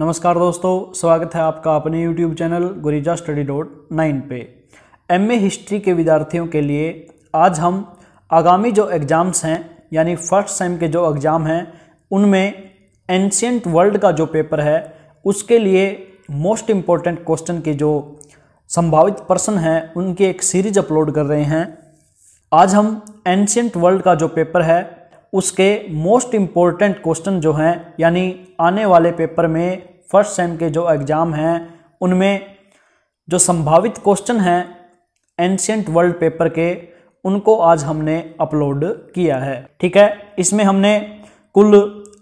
नमस्कार दोस्तों स्वागत है आपका अपने यूट्यूब चैनल गुरीजा स्टडी डॉट नाइन पे एम ए हिस्ट्री के विद्यार्थियों के लिए आज हम आगामी जो एग्ज़ाम्स हैं यानी फर्स्ट सेम के जो एग्ज़ाम हैं उनमें एंशियंट वर्ल्ड का जो पेपर है उसके लिए मोस्ट इम्पॉर्टेंट क्वेश्चन के जो संभावित प्रश्न हैं उनकी एक सीरीज अपलोड कर रहे हैं आज हम एंशियंट वर्ल्ड का जो पेपर है उसके मोस्ट इम्पोर्टेंट क्वेश्चन जो हैं यानी आने वाले पेपर में फर्स्ट सेम के जो एग्ज़ाम हैं उनमें जो संभावित क्वेश्चन हैं एंशियंट वर्ल्ड पेपर के उनको आज हमने अपलोड किया है ठीक है इसमें हमने कुल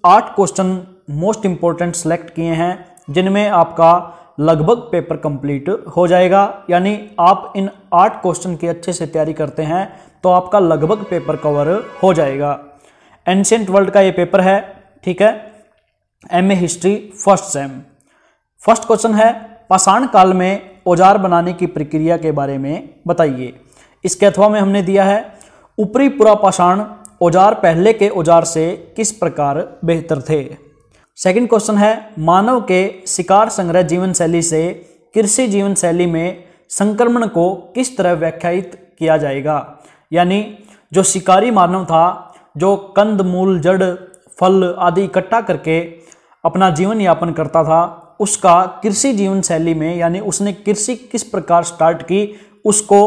आठ क्वेश्चन मोस्ट इम्पोर्टेंट सेलेक्ट किए हैं जिनमें आपका लगभग पेपर कंप्लीट हो जाएगा यानी आप इन आठ क्वेश्चन की अच्छे से तैयारी करते हैं तो आपका लगभग पेपर कवर हो जाएगा एंशेंट वर्ल्ड का ये पेपर है ठीक है M A history first sem first question है पाषाण काल में औजार बनाने की प्रक्रिया के बारे में बताइए इसके अथवा में हमने दिया है ऊपरी पूरा पाषाण औजार पहले के औजार से किस प्रकार बेहतर थे सेकंड क्वेश्चन है मानव के शिकार संग्रह जीवन शैली से कृषि जीवन शैली में संक्रमण को किस तरह व्याख्यायित किया जाएगा यानी जो शिकारी मानव था जो कंद मूल जड़ फल आदि इकट्ठा करके अपना जीवन यापन करता था उसका कृषि जीवन शैली में यानी उसने कृषि किस प्रकार स्टार्ट की उसको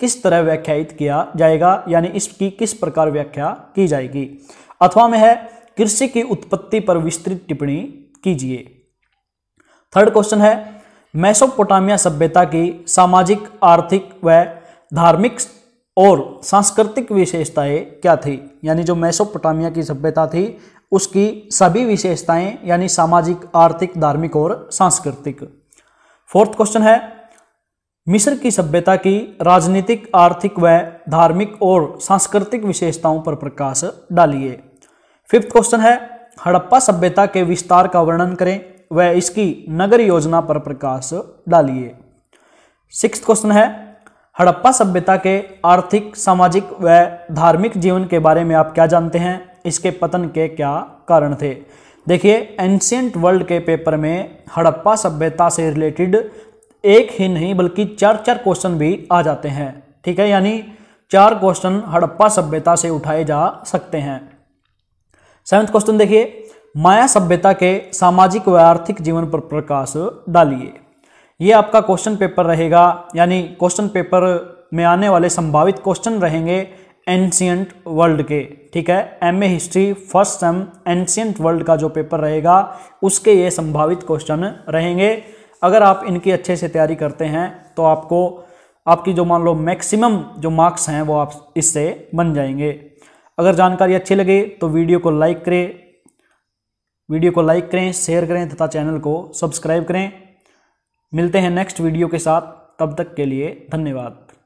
किस तरह व्याख्यायित किया जाएगा यानी इसकी किस प्रकार व्याख्या की जाएगी अथवा में है कृषि की उत्पत्ति पर विस्तृत टिप्पणी कीजिए थर्ड क्वेश्चन है मैसोपोटामिया सभ्यता की सामाजिक आर्थिक व धार्मिक और सांस्कृतिक विशेषताएं क्या थी यानी जो मैसोपोटामिया की सभ्यता थी उसकी सभी विशेषताएं यानी सामाजिक आर्थिक धार्मिक और सांस्कृतिक फोर्थ क्वेश्चन है मिस्र की सभ्यता की राजनीतिक आर्थिक व धार्मिक और सांस्कृतिक विशेषताओं पर प्रकाश डालिए फिफ्थ क्वेश्चन है हड़प्पा सभ्यता के विस्तार का वर्णन करें व इसकी नगर योजना पर प्रकाश डालिए सिक्स क्वेश्चन है हड़प्पा सभ्यता के आर्थिक सामाजिक व धार्मिक जीवन के बारे में आप क्या जानते हैं इसके पतन के क्या कारण थे देखिए एंशियंट वर्ल्ड के पेपर में हड़प्पा सभ्यता से रिलेटेड एक ही नहीं बल्कि चार चार क्वेश्चन भी आ जाते हैं ठीक है यानी चार क्वेश्चन हड़प्पा सभ्यता से उठाए जा सकते हैं सेवन्थ क्वेश्चन देखिए माया सभ्यता के सामाजिक व आर्थिक जीवन पर प्रकाश डालिए ये आपका क्वेश्चन पेपर रहेगा यानी क्वेश्चन पेपर में आने वाले संभावित क्वेश्चन रहेंगे एंशियंट वर्ल्ड के ठीक है M A history first sem ancient world का जो पेपर रहेगा उसके ये संभावित क्वेश्चन रहेंगे अगर आप इनकी अच्छे से तैयारी करते हैं तो आपको आपकी जो मान लो मैक्सिमम जो मार्क्स हैं वो आप इससे बन जाएंगे अगर जानकारी अच्छी लगे तो वीडियो को लाइक करें वीडियो को लाइक करें शेयर करें तथा चैनल को सब्सक्राइब करें मिलते हैं नेक्स्ट वीडियो के साथ तब तक के लिए धन्यवाद